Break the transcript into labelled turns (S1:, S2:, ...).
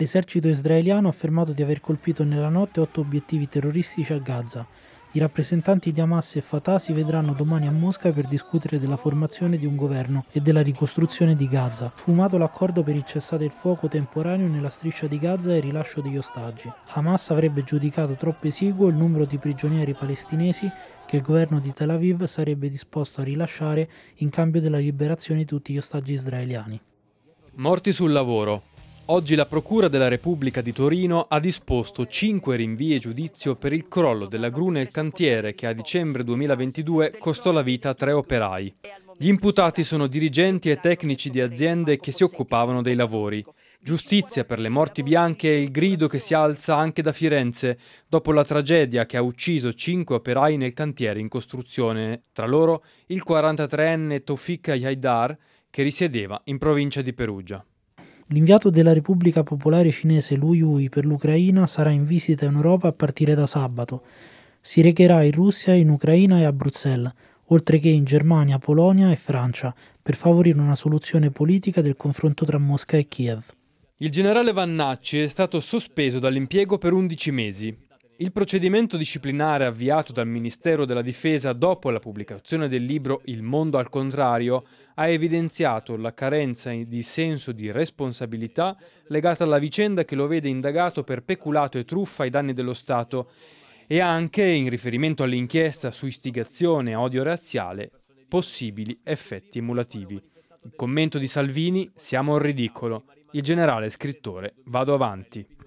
S1: L'esercito israeliano ha affermato di aver colpito nella notte otto obiettivi terroristici a Gaza. I rappresentanti di Hamas e Fatah si vedranno domani a Mosca per discutere della formazione di un governo e della ricostruzione di Gaza. Fumato l'accordo per il cessate il fuoco temporaneo nella striscia di Gaza e il rilascio degli ostaggi. Hamas avrebbe giudicato troppo esiguo il numero di prigionieri palestinesi che il governo di Tel Aviv sarebbe disposto a rilasciare in cambio della liberazione di tutti gli ostaggi israeliani.
S2: Morti sul lavoro. Oggi la Procura della Repubblica di Torino ha disposto cinque rinvii e giudizio per il crollo della gru nel cantiere che a dicembre 2022 costò la vita a tre operai. Gli imputati sono dirigenti e tecnici di aziende che si occupavano dei lavori. Giustizia per le morti bianche è il grido che si alza anche da Firenze dopo la tragedia che ha ucciso cinque operai nel cantiere in costruzione, tra loro il 43enne Tofika Yaidar che risiedeva in provincia di Perugia.
S1: L'inviato della Repubblica Popolare Cinese Lu Yui per l'Ucraina sarà in visita in Europa a partire da sabato. Si recherà in Russia, in Ucraina e a Bruxelles, oltre che in Germania, Polonia e Francia, per favorire una soluzione politica del confronto tra Mosca e Kiev.
S2: Il generale Vannacci è stato sospeso dall'impiego per 11 mesi. Il procedimento disciplinare avviato dal Ministero della Difesa dopo la pubblicazione del libro Il mondo al contrario ha evidenziato la carenza di senso di responsabilità legata alla vicenda che lo vede indagato per peculato e truffa ai danni dello Stato e anche, in riferimento all'inchiesta su istigazione a odio razziale, possibili effetti emulativi. Il commento di Salvini, siamo al ridicolo. Il generale scrittore, vado avanti.